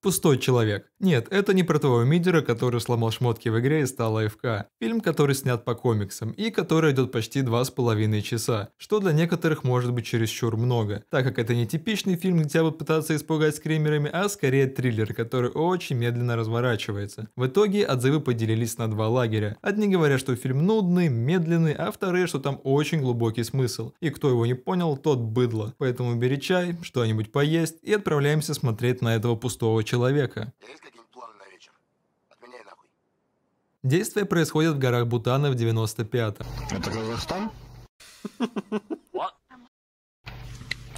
пустой человек. Нет, это не про того мидера, который сломал шмотки в игре и стал АФК. Фильм, который снят по комиксам и который идет почти два с половиной часа, что для некоторых может быть чересчур много, так как это не типичный фильм, где тебя будут пытаться испугать скримерами, а скорее триллер, который очень медленно разворачивается. В итоге отзывы поделились на два лагеря. Одни говорят, что фильм нудный, медленный, а вторые, что там очень глубокий смысл. И кто его не понял, тот быдло. Поэтому бери чай, что-нибудь поесть и отправляемся смотреть на этого пустого человека. Если Действие происходит в горах Бутана в 95-м. Это Казахстан?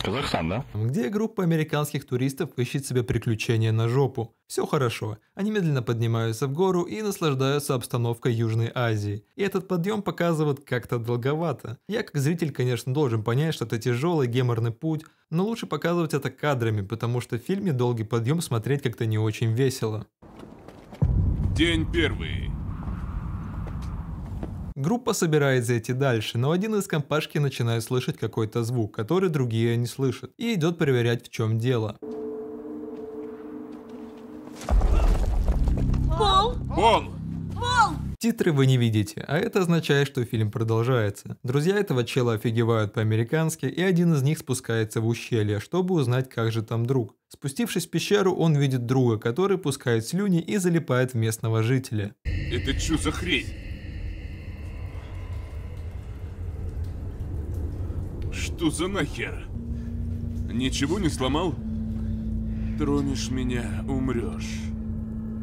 Казахстан, да? Где группа американских туристов ищет себе приключения на жопу. Все хорошо. Они медленно поднимаются в гору и наслаждаются обстановкой Южной Азии. И этот подъем показывают как-то долговато. Я как зритель, конечно, должен понять, что это тяжелый геморный путь, но лучше показывать это кадрами, потому что в фильме долгий подъем смотреть как-то не очень весело. День первый. Группа собирает зайти дальше, но один из компашки начинает слышать какой-то звук, который другие не слышат, и идет проверять в чем дело. Пол! Пол! Пол! Титры вы не видите, а это означает, что фильм продолжается. Друзья этого чела офигевают по-американски, и один из них спускается в ущелье, чтобы узнать, как же там друг. Спустившись в пещеру, он видит друга, который пускает слюни и залипает в местного жителя. Это что за хрень? Что за нахер? Ничего не сломал? Тронешь меня, умрешь.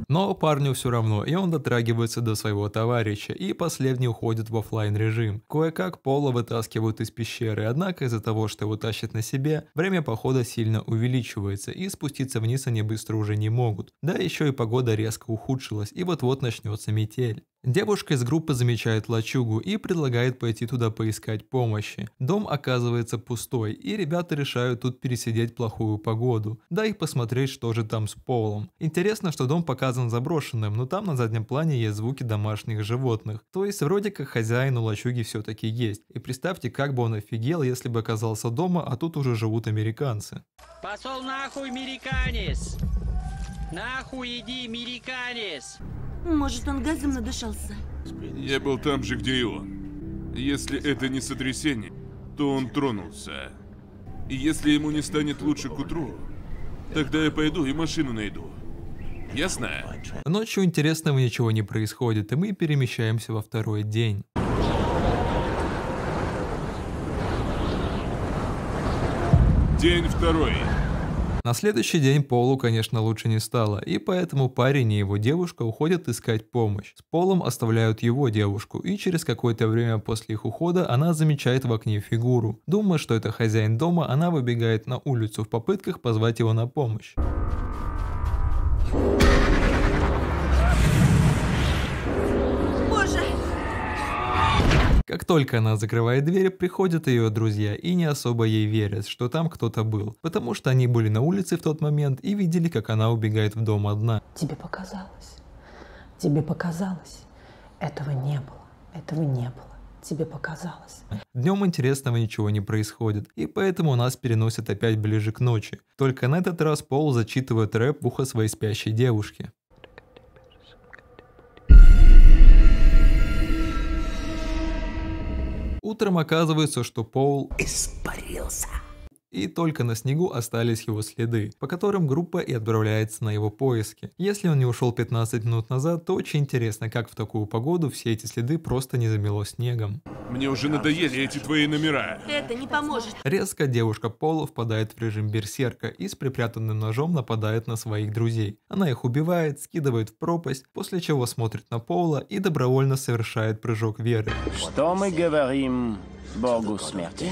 Но парню все равно, и он дотрагивается до своего товарища, и последний уходит в офлайн режим. Кое-как Пола вытаскивают из пещеры, однако из-за того, что его тащат на себе, время похода сильно увеличивается, и спуститься вниз они быстро уже не могут. Да еще и погода резко ухудшилась, и вот-вот начнется метель. Девушка из группы замечает лачугу и предлагает пойти туда поискать помощи. Дом оказывается пустой, и ребята решают тут пересидеть плохую погоду, да и посмотреть, что же там с полом. Интересно, что дом показан заброшенным, но там на заднем плане есть звуки домашних животных. То есть вроде как хозяин у лачуги все-таки есть. И представьте, как бы он офигел, если бы оказался дома, а тут уже живут американцы. Посол нахуй, американец! Нахуй иди, американец! Может, он газом надышался? Я был там же, где и он. Если это не сотрясение, то он тронулся. И если ему не станет лучше к утру, тогда я пойду и машину найду. Ясно? Ночью интересного ничего не происходит, и мы перемещаемся во второй день. День второй. На следующий день Полу, конечно, лучше не стало, и поэтому парень и его девушка уходят искать помощь. С Полом оставляют его девушку, и через какое-то время после их ухода она замечает в окне фигуру. Думая, что это хозяин дома, она выбегает на улицу в попытках позвать его на помощь. Как только она закрывает дверь, приходят ее друзья и не особо ей верят, что там кто-то был, потому что они были на улице в тот момент и видели, как она убегает в дом одна. Тебе показалось. Тебе показалось. Этого не было. Этого не было. Тебе показалось. Днем интересного ничего не происходит, и поэтому нас переносят опять ближе к ночи. Только на этот раз Пол зачитывает рэп в ухо своей спящей девушки. Утром оказывается, что Пол испарился и только на снегу остались его следы, по которым группа и отправляется на его поиски. Если он не ушел 15 минут назад, то очень интересно, как в такую погоду все эти следы просто не замело снегом. Мне уже надоели эти твои номера. Это не поможет. Резко девушка Пола впадает в режим берсерка и с припрятанным ножом нападает на своих друзей. Она их убивает, скидывает в пропасть, после чего смотрит на Пола и добровольно совершает прыжок веры. Что мы говорим Богу смерти?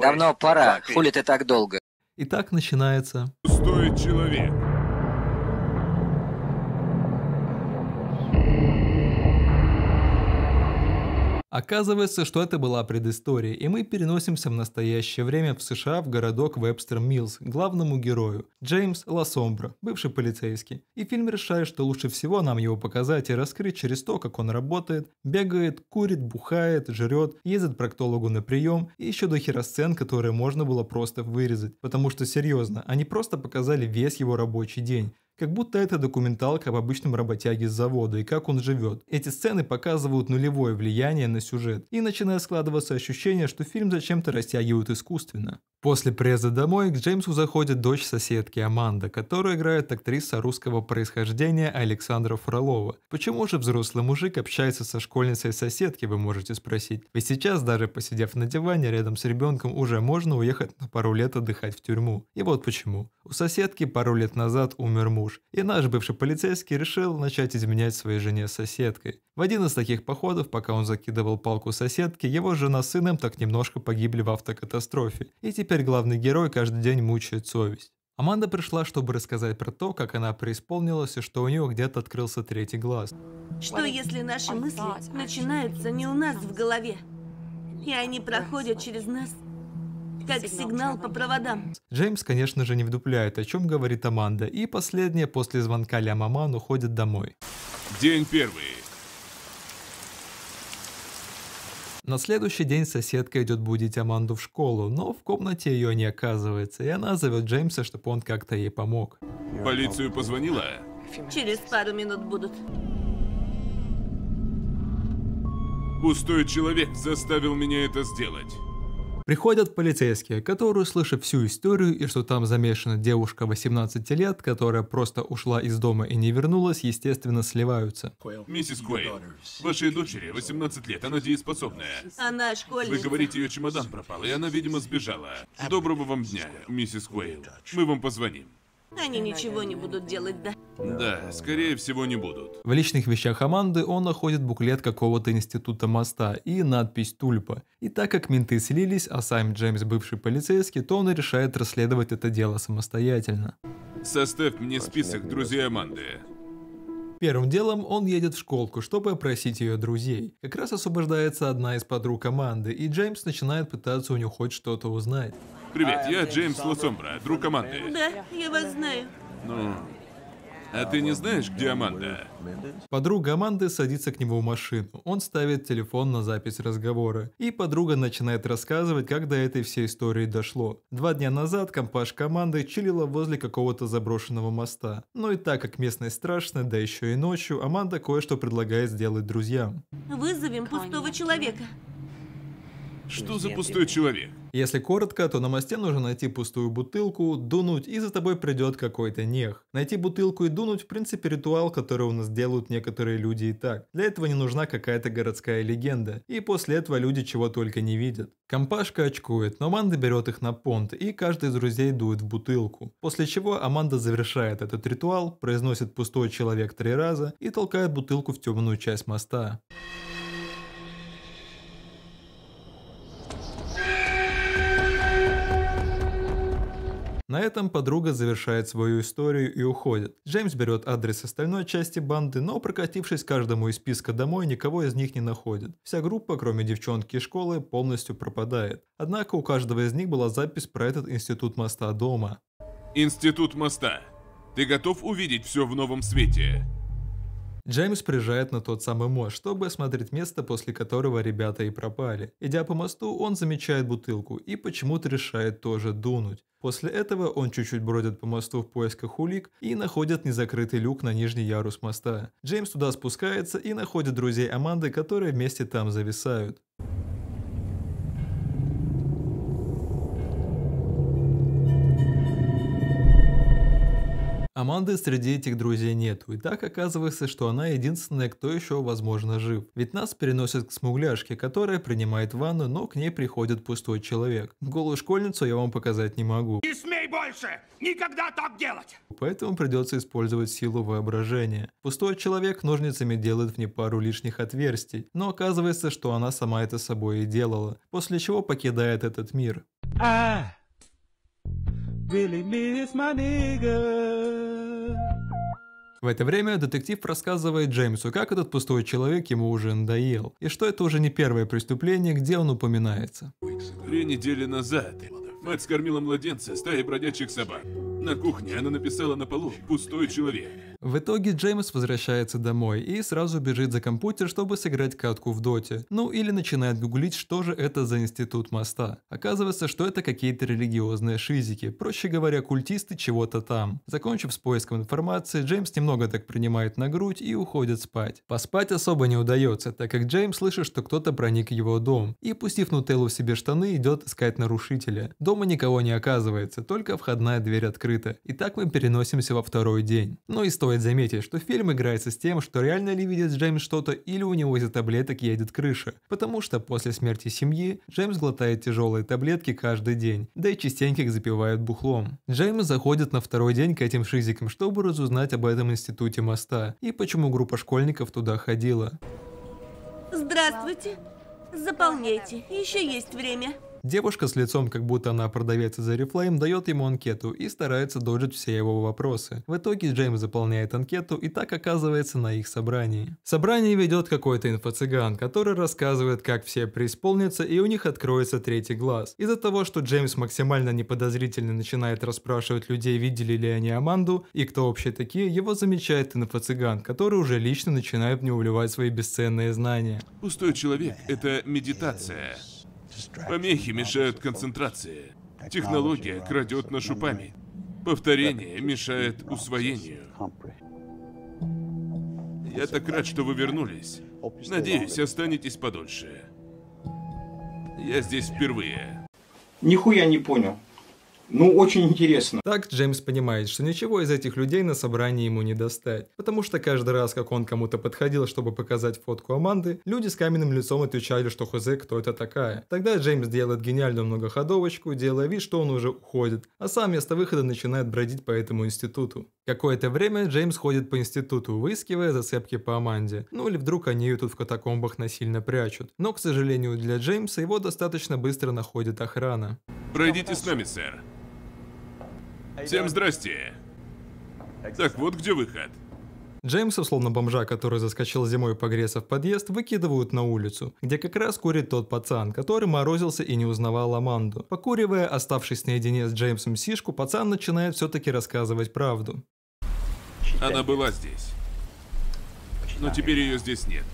Давно пора. Хули ты так долго? И так начинается. Стоит человек. Оказывается, что это была предыстория, и мы переносимся в настоящее время в США в городок Вебстер Миллс, главному герою, Джеймс Лассомбро, бывший полицейский. И фильм решает, что лучше всего нам его показать и раскрыть через то, как он работает, бегает, курит, бухает, жрет, ездит к проктологу на прием, и еще до хера сцен, которые можно было просто вырезать. Потому что серьезно, они просто показали весь его рабочий день. Как будто это документалка об обычном работяге с завода и как он живет. Эти сцены показывают нулевое влияние на сюжет, и начинает складываться ощущение, что фильм зачем-то растягивают искусственно. После преза домой к Джеймсу заходит дочь соседки Аманда, которую играет актриса русского происхождения Александра Фролова. Почему же взрослый мужик общается со школьницей соседки, вы можете спросить? Ведь сейчас, даже посидев на диване рядом с ребенком, уже можно уехать на пару лет отдыхать в тюрьму. И вот почему. У соседки пару лет назад умер муж муж, и наш бывший полицейский решил начать изменять своей жене соседкой. В один из таких походов, пока он закидывал палку соседке, его жена с сыном так немножко погибли в автокатастрофе, и теперь главный герой каждый день мучает совесть. Аманда пришла, чтобы рассказать про то, как она преисполнилась и что у нее где-то открылся третий глаз. Что если наши мысли начинаются не у нас в голове, и они проходят через нас как сигнал по проводам. Джеймс, конечно же, не вдупляет, о чем говорит Аманда, и последняя после звонка Ля Маман уходит домой. День первый. На следующий день соседка идет будить Аманду в школу, но в комнате ее не оказывается, и она зовет Джеймса, чтобы он как-то ей помог. Полицию позвонила? Через пару минут будут. Пустой человек заставил меня это сделать. Приходят полицейские, которые, слышат всю историю и что там замешана девушка 18 лет, которая просто ушла из дома и не вернулась, естественно, сливаются. Миссис Куэйл, вашей дочери 18 лет, она дееспособная. Она школьница. Вы говорите, ее чемодан пропал, и она, видимо, сбежала. Доброго вам дня, миссис Куэйл. Мы вам позвоним. Они ничего не будут делать, да? Да, скорее всего не будут. В личных вещах Аманды он находит буклет какого-то института моста и надпись «Тульпа». И так как менты слились, а сам Джеймс бывший полицейский, то он решает расследовать это дело самостоятельно. Составь мне список друзей Аманды. Первым делом он едет в школку, чтобы опросить ее друзей. Как раз освобождается одна из подруг команды, и Джеймс начинает пытаться у нее хоть что-то узнать. Привет, а, я Джеймс Лосомбра, друг команды. Да, я вас знаю. Ну, а ты не знаешь, где Аманда? Подруга Аманды садится к нему в машину. Он ставит телефон на запись разговора. И подруга начинает рассказывать, как до этой всей истории дошло. Два дня назад компашка команды чилила возле какого-то заброшенного моста. Но и так как местность страшная, да еще и ночью, Аманда кое-что предлагает сделать друзьям. Вызовем пустого человека. Что ну, за пустой человек? Если коротко, то на мосте нужно найти пустую бутылку, дунуть, и за тобой придет какой-то нех. Найти бутылку и дунуть, в принципе, ритуал, который у нас делают некоторые люди и так. Для этого не нужна какая-то городская легенда. И после этого люди чего только не видят. Компашка очкует, но Аманда берет их на понт, и каждый из друзей дует в бутылку. После чего Аманда завершает этот ритуал, произносит пустой человек три раза и толкает бутылку в темную часть моста. На этом подруга завершает свою историю и уходит. Джеймс берет адрес остальной части банды, но прокатившись каждому из списка домой, никого из них не находит. Вся группа, кроме девчонки из школы, полностью пропадает. Однако у каждого из них была запись про этот институт моста дома. Институт моста. Ты готов увидеть все в новом свете? Джеймс приезжает на тот самый мост, чтобы осмотреть место, после которого ребята и пропали. Идя по мосту, он замечает бутылку и почему-то решает тоже дунуть. После этого он чуть-чуть бродит по мосту в поисках улик и находит незакрытый люк на нижний ярус моста. Джеймс туда спускается и находит друзей Аманды, которые вместе там зависают. Аманды среди этих друзей нету, и так оказывается, что она единственная, кто еще, возможно, жив. Ведь нас переносят к смугляшке, которая принимает ванну, но к ней приходит пустой человек. Голую школьницу я вам показать не могу. Не смей больше! Никогда так делать! Поэтому придется использовать силу воображения. Пустой человек ножницами делает в ней пару лишних отверстий, но оказывается, что она сама это собой и делала, после чего покидает этот мир. really miss my nigga. В это время детектив рассказывает Джеймсу, как этот пустой человек ему уже надоел, и что это уже не первое преступление, где он упоминается. Три недели назад мать скормила младенца стаи бродячих собак. На кухне она написала на полу «пустой человек». В итоге Джеймс возвращается домой и сразу бежит за компьютер, чтобы сыграть катку в доте. Ну или начинает гуглить, что же это за институт моста. Оказывается, что это какие-то религиозные шизики, проще говоря, культисты чего-то там. Закончив с поиском информации, Джеймс немного так принимает на грудь и уходит спать. Поспать особо не удается, так как Джеймс слышит, что кто-то проник в его дом, и, пустив Нутеллу в себе штаны, идет искать нарушителя. Дома никого не оказывается, только входная дверь открыта. И так мы переносимся во второй день. Но ну история Стоит заметить, что фильм играется с тем, что реально ли видит Джеймс что-то или у него из-за таблеток едет крыша, потому что после смерти семьи Джеймс глотает тяжелые таблетки каждый день, да и частенько их запивают бухлом. Джеймс заходит на второй день к этим шизикам, чтобы разузнать об этом институте моста и почему группа школьников туда ходила. Здравствуйте, заполняйте, еще есть время. Девушка с лицом, как будто она продавец из Арифлейм, дает ему анкету и старается доджить все его вопросы. В итоге Джеймс заполняет анкету и так оказывается на их собрании. Собрание ведет какой-то инфо-цыган, который рассказывает, как все преисполнятся и у них откроется третий глаз. Из-за того, что Джеймс максимально неподозрительно начинает расспрашивать людей, видели ли они Аманду и кто вообще такие, его замечает инфо-цыган, который уже лично начинает в него вливать свои бесценные знания. Пустой человек – это медитация. Помехи мешают концентрации. Технология крадет нашу память. Повторение мешает усвоению. Я так рад, что вы вернулись. Надеюсь, останетесь подольше. Я здесь впервые. Нихуя не понял. Ну, очень интересно. Так Джеймс понимает, что ничего из этих людей на собрании ему не достать. Потому что каждый раз, как он кому-то подходил, чтобы показать фотку Аманды, люди с каменным лицом отвечали, что Хозе кто это такая. Тогда Джеймс делает гениальную многоходовочку, делая вид, что он уже уходит, а сам вместо выхода начинает бродить по этому институту. Какое-то время Джеймс ходит по институту, выискивая зацепки по Аманде. Ну или вдруг они ее тут в катакомбах насильно прячут. Но, к сожалению для Джеймса, его достаточно быстро находит охрана. Пройдите с нами, сэр. Всем здрасте. Так вот где выход. Джеймса, словно бомжа, который заскочил зимой погреться в подъезд, выкидывают на улицу, где как раз курит тот пацан, который морозился и не узнавал Аманду. Покуривая, оставшись наедине с Джеймсом Сишку, пацан начинает все-таки рассказывать правду. Она была здесь. Но теперь ее здесь нет.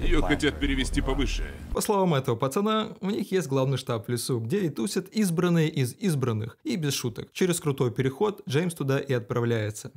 Ее хотят перевести повыше. По словам этого пацана, у них есть главный штаб в лесу, где и тусят избранные из избранных. И без шуток. Через крутой переход Джеймс туда и отправляется.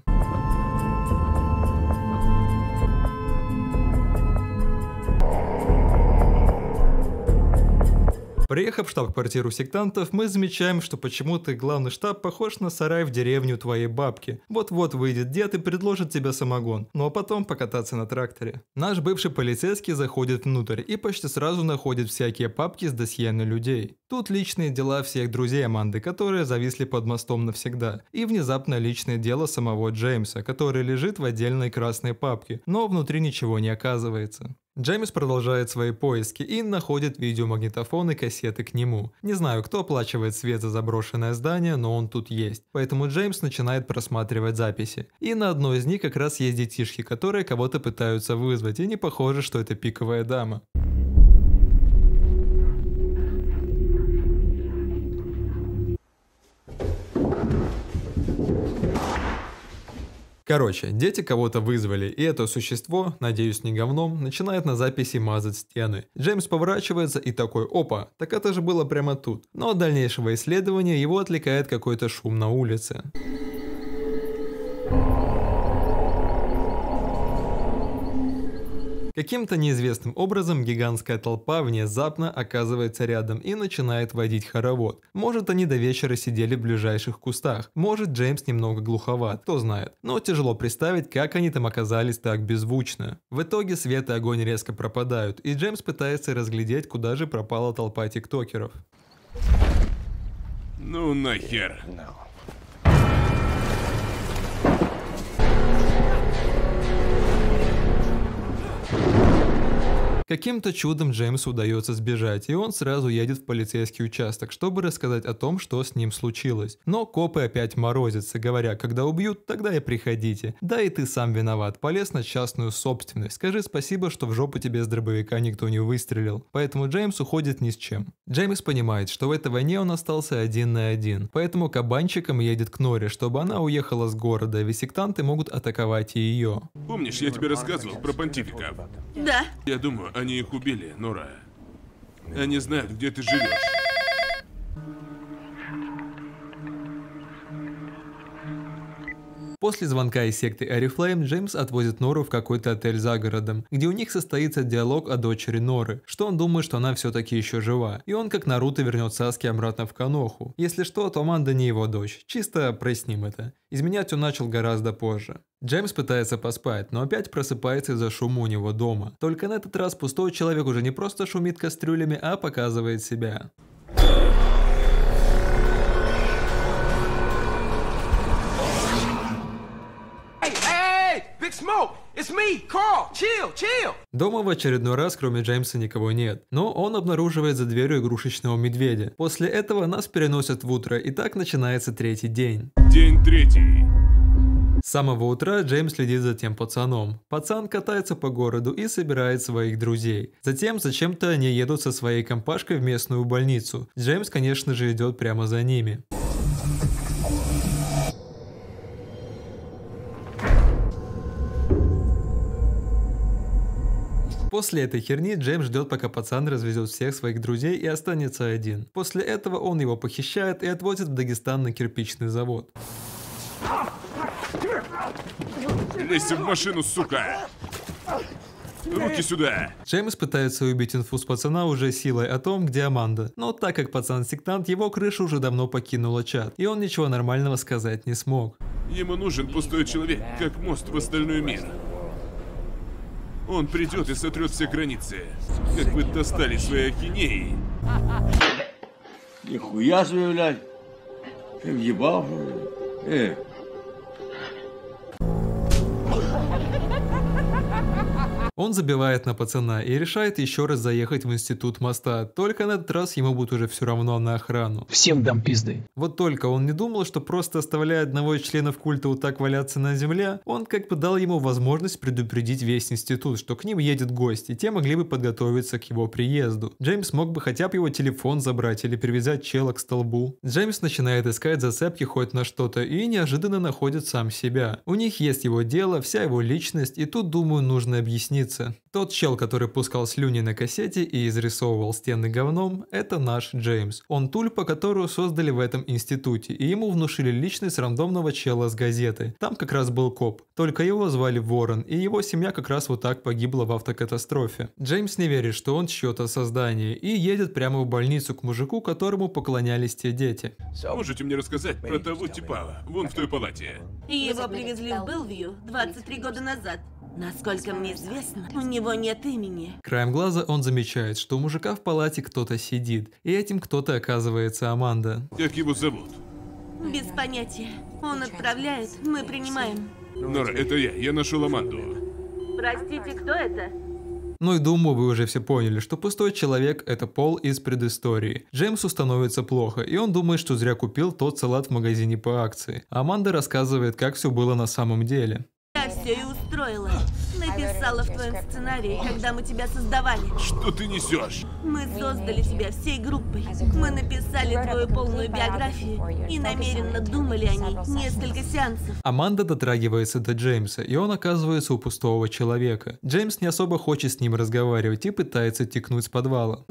Приехав в штаб-квартиру сектантов, мы замечаем, что почему-то главный штаб похож на сарай в деревню твоей бабки. Вот-вот выйдет дед и предложит тебе самогон, ну а потом покататься на тракторе. Наш бывший полицейский заходит внутрь и почти сразу находит всякие папки с досье на людей. Тут личные дела всех друзей Аманды, которые зависли под мостом навсегда, и внезапно личное дело самого Джеймса, который лежит в отдельной красной папке, но внутри ничего не оказывается. Джеймс продолжает свои поиски и находит видеомагнитофон и кассеты к нему. Не знаю, кто оплачивает свет за заброшенное здание, но он тут есть. Поэтому Джеймс начинает просматривать записи. И на одной из них как раз есть детишки, которые кого-то пытаются вызвать, и не похоже, что это пиковая дама. Короче, дети кого-то вызвали, и это существо, надеюсь не говном, начинает на записи мазать стены. Джеймс поворачивается и такой «Опа, так это же было прямо тут». Но от дальнейшего исследования его отвлекает какой-то шум на улице. Каким-то неизвестным образом гигантская толпа внезапно оказывается рядом и начинает водить хоровод. Может они до вечера сидели в ближайших кустах, может Джеймс немного глуховат, кто знает. Но тяжело представить, как они там оказались так беззвучно. В итоге свет и огонь резко пропадают, и Джеймс пытается разглядеть, куда же пропала толпа тиктокеров. Ну нахер. No. Каким-то чудом Джеймсу удается сбежать, и он сразу едет в полицейский участок, чтобы рассказать о том, что с ним случилось. Но копы опять морозятся, говоря, когда убьют, тогда и приходите. Да и ты сам виноват, полез на частную собственность. Скажи спасибо, что в жопу тебе с дробовика никто не выстрелил. Поэтому Джеймс уходит ни с чем. Джеймс понимает, что в этой войне он остался один на один. Поэтому кабанчиком едет к Норе, чтобы она уехала с города, ведь сектанты могут атаковать и ее. Помнишь, я тебе рассказывал про понтификов? Да. Я думаю, они их убили, Нура. Они знают, где ты живешь. После звонка из секты Арифлейм Джеймс отвозит Нору в какой-то отель за городом, где у них состоится диалог о дочери Норы, что он думает, что она все-таки еще жива, и он как Наруто вернет Саски обратно в Каноху. Если что, то Манда не его дочь, чисто проясним это. Изменять он начал гораздо позже. Джеймс пытается поспать, но опять просыпается из-за шума у него дома. Только на этот раз пустой человек уже не просто шумит кастрюлями, а показывает себя. Дома в очередной раз кроме Джеймса никого нет, но он обнаруживает за дверью игрушечного медведя. После этого нас переносят в утро, и так начинается третий день. День третий. С самого утра Джеймс следит за тем пацаном. Пацан катается по городу и собирает своих друзей. Затем зачем-то они едут со своей компашкой в местную больницу. Джеймс, конечно же, идет прямо за ними. После этой херни Джеймс ждет, пока пацан развезет всех своих друзей и останется один. После этого он его похищает и отвозит в Дагестан на кирпичный завод. Лезь в машину, сука! Руки сюда! Джеймс пытается убить инфу с пацана уже силой о том, где Аманда. Но так как пацан сектант, его крыша уже давно покинула чат, и он ничего нормального сказать не смог. Ему нужен пустой человек, как мост в остальную мир. Он придет и сотрет все границы. Как вы достали свои ахинеи. Нихуя себе, блядь. Ты въебал, Э, Он забивает на пацана и решает еще раз заехать в институт моста, только на этот раз ему будет уже все равно на охрану. Всем дам пизды. Вот только он не думал, что просто оставляя одного из членов культа вот так валяться на земле, он как бы дал ему возможность предупредить весь институт, что к ним едет гость, и те могли бы подготовиться к его приезду. Джеймс мог бы хотя бы его телефон забрать или привязать чела к столбу. Джеймс начинает искать зацепки хоть на что-то и неожиданно находит сам себя. У них есть его дело, вся его личность, и тут, думаю, нужно объяснить улице. Тот чел, который пускал слюни на кассете и изрисовывал стены говном, это наш Джеймс. Он тульпа, которую создали в этом институте, и ему внушили личность рандомного чела с газеты. Там как раз был коп. Только его звали Ворон, и его семья как раз вот так погибла в автокатастрофе. Джеймс не верит, что он чье-то создание, и едет прямо в больницу к мужику, которому поклонялись те дети. Можете мне рассказать про того типа, вон в той палате? Его привезли в Белвью 23 года назад. Насколько мне известно, у него нет имени. Краем глаза он замечает, что у мужика в палате кто-то сидит, и этим кто-то оказывается Аманда. Как его зовут? Без понятия. Он отправляет, мы принимаем. Нора, ну, это я, я нашел Аманду. Простите, кто это? Ну и думаю, вы уже все поняли, что пустой человек – это Пол из предыстории. Джеймсу становится плохо, и он думает, что зря купил тот салат в магазине по акции. Аманда рассказывает, как все было на самом деле. Я все и устроила. Написала в твоем сценарии, когда мы тебя создавали. Что ты несешь? Мы создали тебя всей группой. А мы написали твою полную биографию и намеренно думали о ней несколько сеансов. Аманда дотрагивается до Джеймса, и он оказывается у пустого человека. Джеймс не особо хочет с ним разговаривать и пытается текнуть с подвала.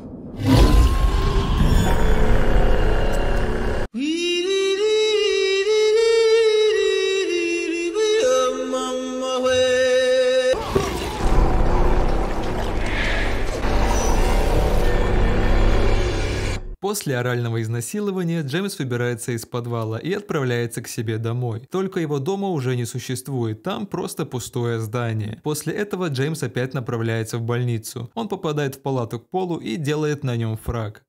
После орального изнасилования Джеймс выбирается из подвала и отправляется к себе домой. Только его дома уже не существует, там просто пустое здание. После этого Джеймс опять направляется в больницу. Он попадает в палату к полу и делает на нем фраг.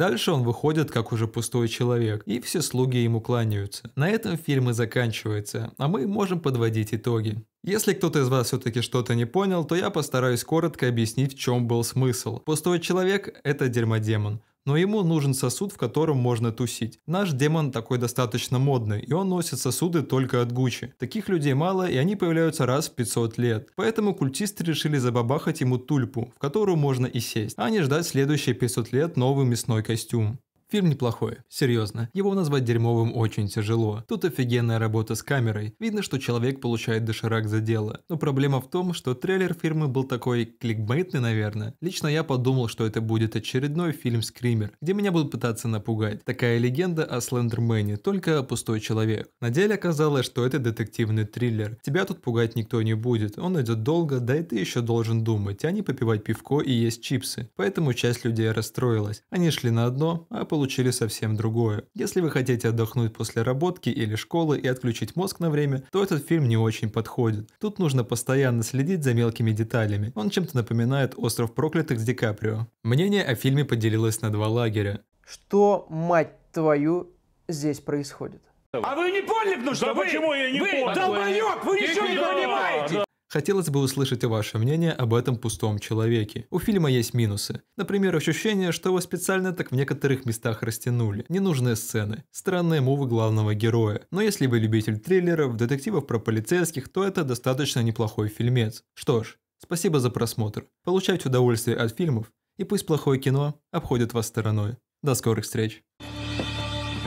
Дальше он выходит как уже пустой человек, и все слуги ему кланяются. На этом фильм и заканчивается, а мы можем подводить итоги. Если кто-то из вас все-таки что-то не понял, то я постараюсь коротко объяснить, в чем был смысл. Пустой человек – это дерьмодемон но ему нужен сосуд, в котором можно тусить. Наш демон такой достаточно модный, и он носит сосуды только от Гуччи. Таких людей мало, и они появляются раз в 500 лет. Поэтому культисты решили забабахать ему тульпу, в которую можно и сесть, а не ждать следующие 500 лет новый мясной костюм. Фильм неплохой, серьезно. Его назвать дерьмовым очень тяжело. Тут офигенная работа с камерой. Видно, что человек получает доширак за дело. Но проблема в том, что трейлер фирмы был такой кликбейтный, наверное. Лично я подумал, что это будет очередной фильм «Скример», где меня будут пытаться напугать. Такая легенда о Слендермене, только пустой человек. На деле оказалось, что это детективный триллер. Тебя тут пугать никто не будет. Он идет долго, да и ты еще должен думать, а не попивать пивко и есть чипсы. Поэтому часть людей расстроилась. Они шли на одно, а получили получили совсем другое. Если вы хотите отдохнуть после работки или школы и отключить мозг на время, то этот фильм не очень подходит. Тут нужно постоянно следить за мелкими деталями. Он чем-то напоминает «Остров проклятых» с Ди Каприо. Мнение о фильме поделилось на два лагеря. Что, мать твою, здесь происходит? А вы не поняли, потому что да вы, почему я не вы понял? долбоёб, вы ничего не понимаете! Хотелось бы услышать ваше мнение об этом пустом человеке. У фильма есть минусы. Например, ощущение, что его специально так в некоторых местах растянули. Ненужные сцены. Странные мувы главного героя. Но если вы любитель триллеров, детективов про полицейских, то это достаточно неплохой фильмец. Что ж, спасибо за просмотр. Получайте удовольствие от фильмов, и пусть плохое кино обходит вас стороной. До скорых встреч.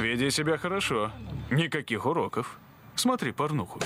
Веди себя хорошо. Никаких уроков. Смотри порнуху.